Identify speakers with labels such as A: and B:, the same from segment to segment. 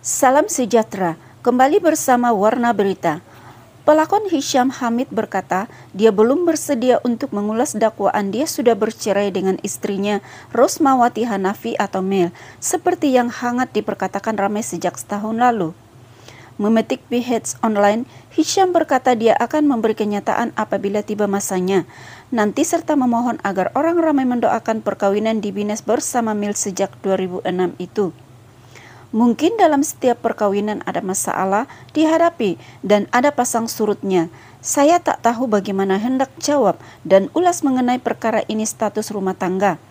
A: Salam sejahtera, kembali bersama Warna Berita. Pelakon Hisham Hamid berkata, dia belum bersedia untuk mengulas dakwaan dia sudah bercerai dengan istrinya Rosmawati Hanafi atau Mel, seperti yang hangat diperkatakan ramai sejak setahun lalu. Memetik Behats Online, Hisham berkata dia akan memberi kenyataan apabila tiba masanya. Nanti serta memohon agar orang ramai mendoakan perkawinan di Bines bersama Mel sejak 2006 itu. Mungkin dalam setiap perkawinan ada masalah dihadapi dan ada pasang surutnya. Saya tak tahu bagaimana hendak jawab dan ulas mengenai perkara ini status rumah tangga.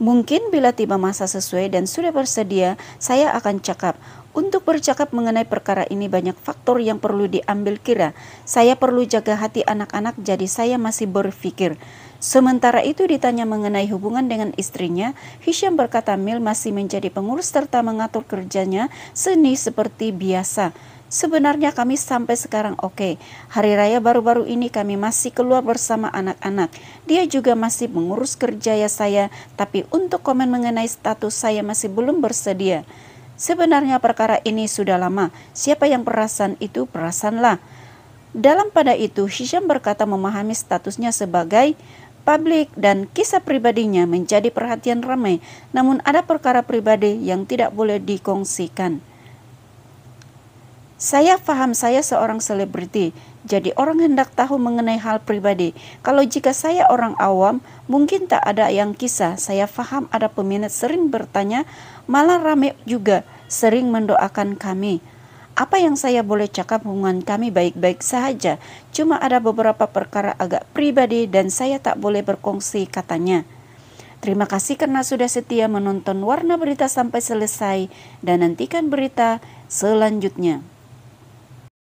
A: Mungkin bila tiba masa sesuai dan sudah bersedia, saya akan cakap. Untuk bercakap mengenai perkara ini banyak faktor yang perlu diambil kira. Saya perlu jaga hati anak-anak jadi saya masih berpikir. Sementara itu ditanya mengenai hubungan dengan istrinya, Hisham berkata Mil masih menjadi pengurus serta mengatur kerjanya seni seperti biasa. Sebenarnya kami sampai sekarang oke. Okay. Hari raya baru-baru ini kami masih keluar bersama anak-anak. Dia juga masih mengurus kerja ya saya, tapi untuk komen mengenai status saya masih belum bersedia. Sebenarnya perkara ini sudah lama. Siapa yang perasan itu perasanlah. Dalam pada itu, Hisham berkata memahami statusnya sebagai publik dan kisah pribadinya menjadi perhatian ramai, namun ada perkara pribadi yang tidak boleh dikongsikan. Saya faham saya seorang selebriti, jadi orang hendak tahu mengenai hal pribadi. Kalau jika saya orang awam, mungkin tak ada yang kisah. Saya faham ada peminat sering bertanya, malah rame juga sering mendoakan kami. Apa yang saya boleh cakap hubungan kami baik-baik saja. Cuma ada beberapa perkara agak pribadi dan saya tak boleh berkongsi katanya. Terima kasih karena sudah setia menonton Warna Berita sampai selesai dan nantikan berita selanjutnya.